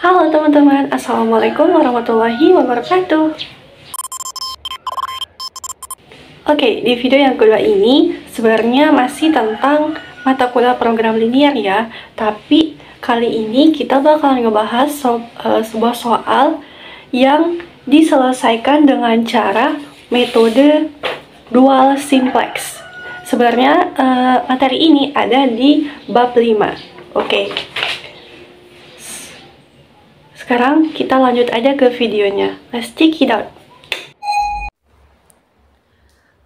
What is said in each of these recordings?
Halo teman-teman, Assalamualaikum warahmatullahi wabarakatuh Oke, di video yang kedua ini sebenarnya masih tentang mata kuliah program linear ya Tapi kali ini kita bakal ngebahas so uh, sebuah soal yang diselesaikan dengan cara metode dual simplex Sebenarnya uh, materi ini ada di bab 5 Oke, sekarang kita lanjut aja ke videonya. Let's check it out.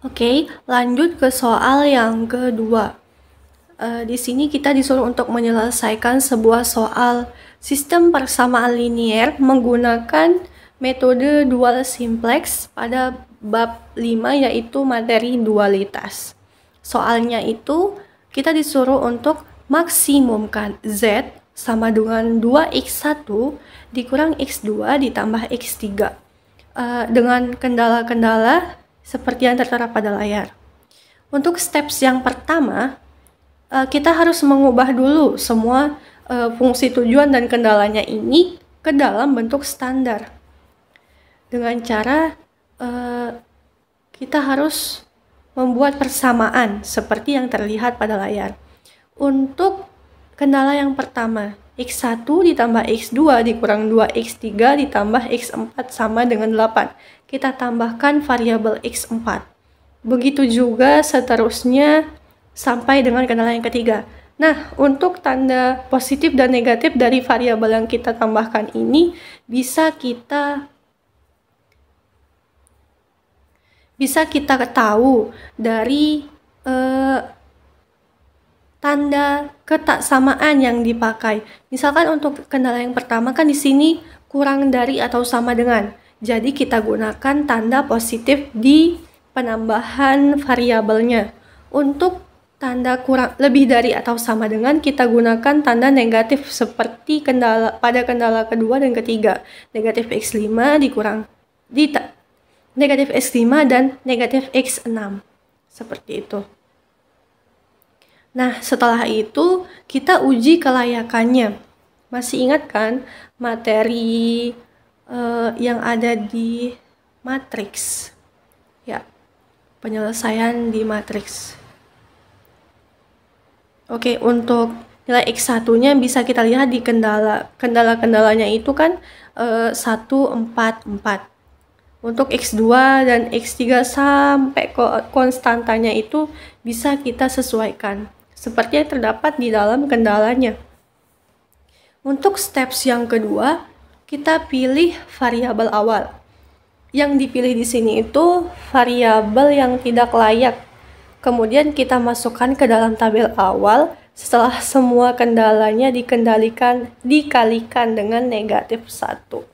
Oke, okay, lanjut ke soal yang kedua. Uh, di sini kita disuruh untuk menyelesaikan sebuah soal sistem persamaan linier menggunakan metode dual simplex pada bab 5 yaitu materi dualitas. Soalnya itu kita disuruh untuk maksimumkan Z sama dengan 2x1 dikurang x2 ditambah x3 uh, eh, dengan kendala-kendala seperti yang tertera pada layar. Untuk steps yang pertama, uh, kita harus mengubah dulu semua uh, fungsi tujuan dan kendalanya ini ke dalam bentuk standar. Dengan cara uh, kita harus membuat persamaan seperti yang terlihat pada layar. Untuk Kendala yang pertama, X1 ditambah X2 dikurang 2X3 ditambah X4 sama dengan 8. Kita tambahkan variabel X4. Begitu juga seterusnya sampai dengan kendala yang ketiga. Nah, untuk tanda positif dan negatif dari variabel yang kita tambahkan ini bisa kita bisa kita tahu dari eh, tanda ketaksamaan yang dipakai. Misalkan untuk kendala yang pertama kan di sini kurang dari atau sama dengan. Jadi kita gunakan tanda positif di penambahan variabelnya. Untuk tanda kurang lebih dari atau sama dengan kita gunakan tanda negatif seperti kendala pada kendala kedua dan ketiga. Negatif X5 dikurang di negatif X5 dan negatif X6. Seperti itu. Nah, setelah itu kita uji kelayakannya. Masih ingat kan materi uh, yang ada di matriks? Ya, penyelesaian di matriks. Oke, untuk nilai X1-nya bisa kita lihat di kendala. Kendala-kendalanya itu kan uh, 1, 4, 4. Untuk X2 dan X3 sampai konstantanya itu bisa kita sesuaikan seperti yang terdapat di dalam kendalanya. Untuk steps yang kedua, kita pilih variabel awal. Yang dipilih di sini itu variabel yang tidak layak. Kemudian kita masukkan ke dalam tabel awal setelah semua kendalanya dikendalikan dikalikan dengan negatif 1.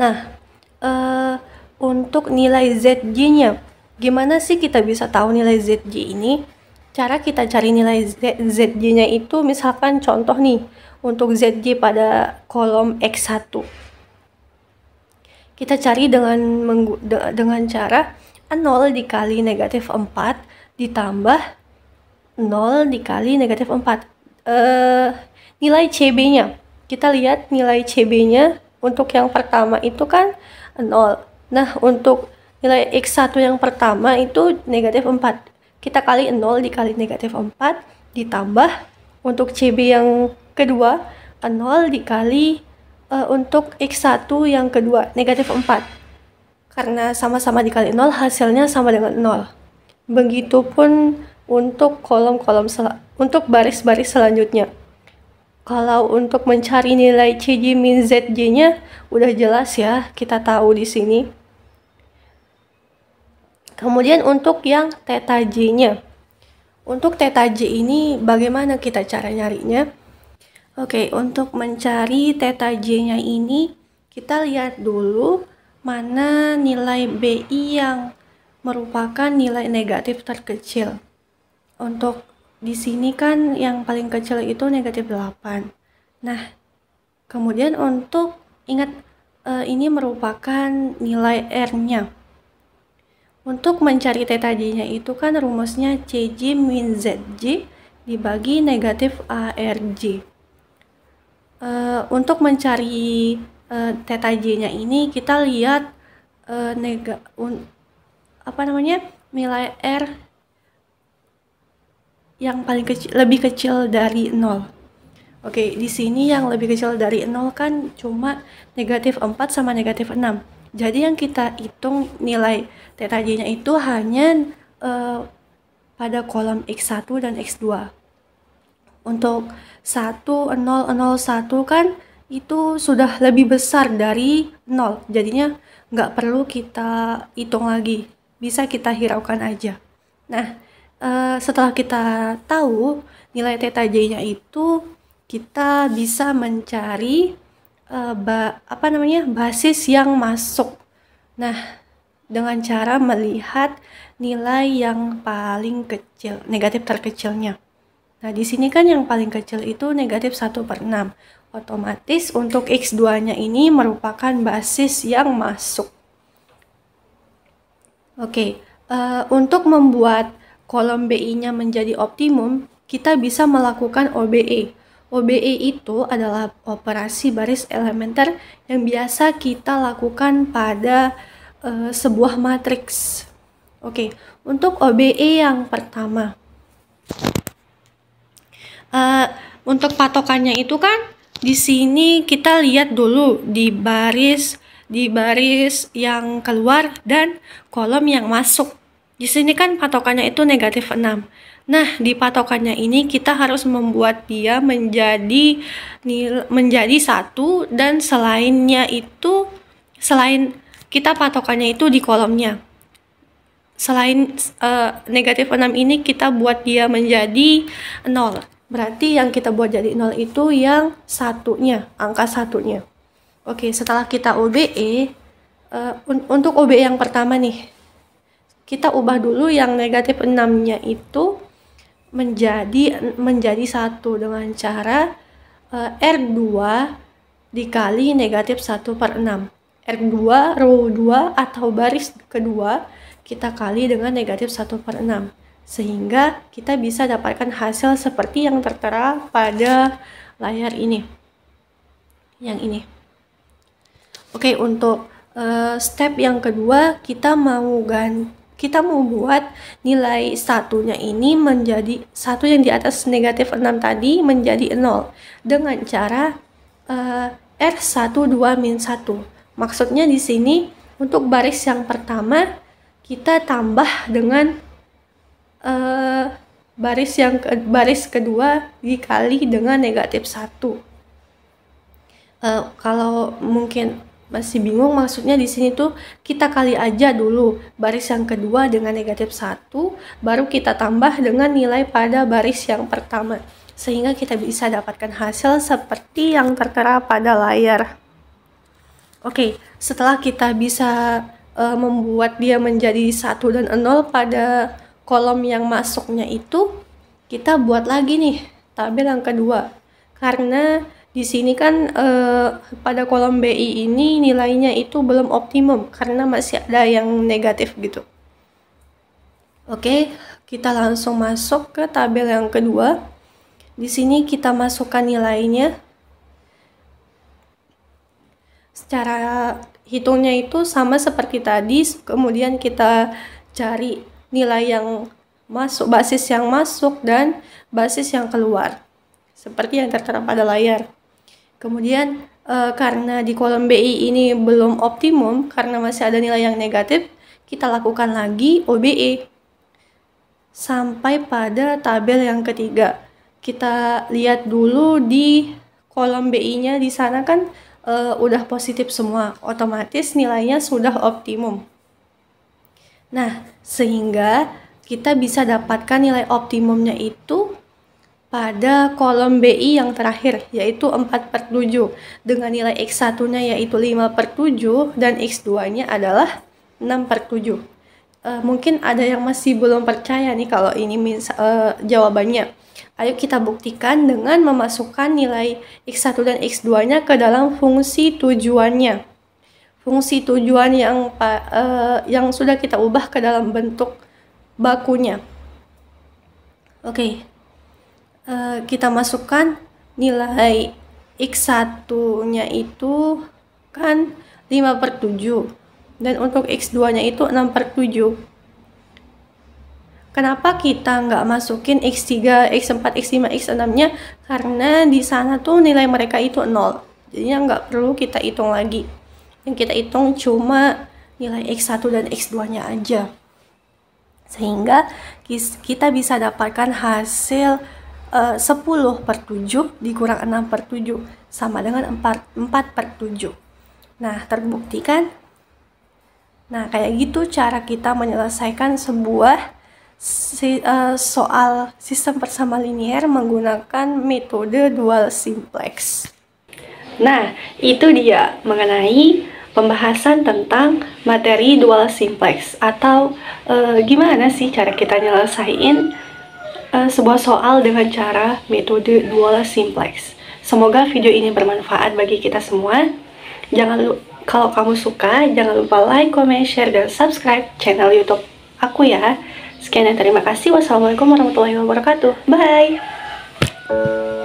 Nah, uh, untuk nilai ZG-nya Gimana sih kita bisa tahu nilai ZJ ini? Cara kita cari nilai ZJ-nya itu misalkan contoh nih untuk ZJ pada kolom X1. Kita cari dengan dengan cara 0 dikali negatif 4 ditambah 0 dikali negatif 4. Uh, eh, nilai CB-nya. Kita lihat nilai CB-nya untuk yang pertama itu kan 0. Nah, untuk nilai X1 yang pertama itu negatif 4 kita kali 0 dikali negatif 4 ditambah untuk CB yang kedua 0 dikali uh, untuk X1 yang kedua negatif 4 karena sama-sama dikali 0 hasilnya sama dengan 0 begitupun untuk kolom-kolom untuk baris-baris selanjutnya kalau untuk mencari nilai CJ min ZJ nya udah jelas ya kita tahu di sini Kemudian untuk yang theta J-nya. Untuk theta J ini bagaimana kita cara nyarinya? Oke, untuk mencari theta J-nya ini kita lihat dulu mana nilai BI yang merupakan nilai negatif terkecil. Untuk di sini kan yang paling kecil itu negatif 8. Nah, kemudian untuk ingat eh, ini merupakan nilai R-nya. Untuk mencari theta j-nya itu kan rumusnya CJ min ZJ dibagi negatif ARJ. Uh, e, untuk mencari uh, e, theta j-nya ini kita lihat uh, nega un, apa namanya nilai r yang paling kecil lebih kecil dari nol. Oke, di sini yang lebih kecil dari nol kan cuma negatif 4 sama negatif 6 jadi yang kita hitung nilai TKJ-nya itu hanya uh, pada kolom X1 dan X2. Untuk 1 kan itu sudah lebih besar dari 0. Jadinya nggak perlu kita hitung lagi. Bisa kita hiraukan aja. Nah, uh, setelah kita tahu nilai TKJ-nya itu, kita bisa mencari uh, ba apa namanya basis yang masuk. Nah, dengan cara melihat nilai yang paling kecil, negatif terkecilnya. Nah, di sini kan yang paling kecil itu negatif 1 per 6. Otomatis untuk X2-nya ini merupakan basis yang masuk. Oke, uh, untuk membuat kolom BI-nya menjadi optimum, kita bisa melakukan OBE OBE itu adalah operasi baris elementer yang biasa kita lakukan pada uh, sebuah matriks. Oke, okay. untuk OBE yang pertama, uh, untuk patokannya itu kan di sini kita lihat dulu di baris di baris yang keluar dan kolom yang masuk. Di sini kan patokannya itu negatif 6. Nah, di patokannya ini kita harus membuat dia menjadi nil menjadi satu dan selainnya itu selain kita patokannya itu di kolomnya. Selain uh, negatif 6 ini kita buat dia menjadi 0. Berarti yang kita buat jadi 0 itu yang satunya, angka satunya. Oke, setelah kita OBE, uh, eh, un untuk OBE yang pertama nih, kita ubah dulu yang negatif 6-nya itu menjadi menjadi satu dengan cara uh, eh, R2 dikali negatif 1 per 6. R2, row 2 atau baris kedua kita kali dengan negatif 1 per 6. Sehingga kita bisa dapatkan hasil seperti yang tertera pada layar ini. Yang ini. Oke, untuk uh, step yang kedua kita mau ganti kita membuat nilai satunya ini menjadi satu yang di atas negatif 6 tadi menjadi 0 dengan cara uh, eh, R12 min 1 maksudnya di sini untuk baris yang pertama kita tambah dengan uh, baris yang ke, baris kedua dikali dengan negatif 1 uh, eh, kalau mungkin masih bingung maksudnya di sini tuh kita kali aja dulu baris yang kedua dengan negatif 1, baru kita tambah dengan nilai pada baris yang pertama. Sehingga kita bisa dapatkan hasil seperti yang tertera pada layar. Oke, setelah kita bisa uh, membuat dia menjadi 1 dan 0 pada kolom yang masuknya itu, kita buat lagi nih tabel yang kedua. Karena di sini kan eh, pada kolom BI ini nilainya itu belum optimum karena masih ada yang negatif gitu. Oke, kita langsung masuk ke tabel yang kedua. Di sini kita masukkan nilainya. Secara hitungnya itu sama seperti tadi, kemudian kita cari nilai yang masuk, basis yang masuk dan basis yang keluar. Seperti yang tertera pada layar. Kemudian uh, karena di kolom BI ini belum optimum karena masih ada nilai yang negatif, kita lakukan lagi OBE sampai pada tabel yang ketiga. Kita lihat dulu di kolom BI-nya di sana kan uh, udah positif semua, otomatis nilainya sudah optimum. Nah, sehingga kita bisa dapatkan nilai optimumnya itu pada kolom BI yang terakhir yaitu 4 per 7 dengan nilai X1 nya yaitu 5 per 7 dan X2 nya adalah 6 per 7 e, eh, mungkin ada yang masih belum percaya nih kalau ini e, jawabannya ayo kita buktikan dengan memasukkan nilai X1 dan X2 nya ke dalam fungsi tujuannya fungsi tujuan yang e, yang sudah kita ubah ke dalam bentuk bakunya oke okay. Eh, kita masukkan nilai X1 nya itu kan 5 per 7 dan untuk X2 nya itu 6 per 7 kenapa kita nggak masukin X3, X4, X5, X6 nya karena di sana tuh nilai mereka itu 0 Jadi nggak perlu kita hitung lagi yang kita hitung cuma nilai X1 dan X2 nya aja sehingga kita bisa dapatkan hasil Eh, uh, 10 per 7 dikurang 6 per 7 sama dengan 4, 4 per 7. Nah, terbukti kan? Nah, kayak gitu cara kita menyelesaikan sebuah si, uh, soal sistem persamaan linier menggunakan metode dual simplex. Nah, itu dia mengenai pembahasan tentang materi dual simplex atau uh, gimana sih cara kita nyelesain uh, sebuah soal dengan cara metode dual simplex. Semoga video ini bermanfaat bagi kita semua. Jangan lupa, kalau kamu suka, jangan lupa like, comment, share, dan subscribe channel YouTube aku ya. Sekian dan terima kasih. Wassalamualaikum warahmatullahi wabarakatuh. Bye.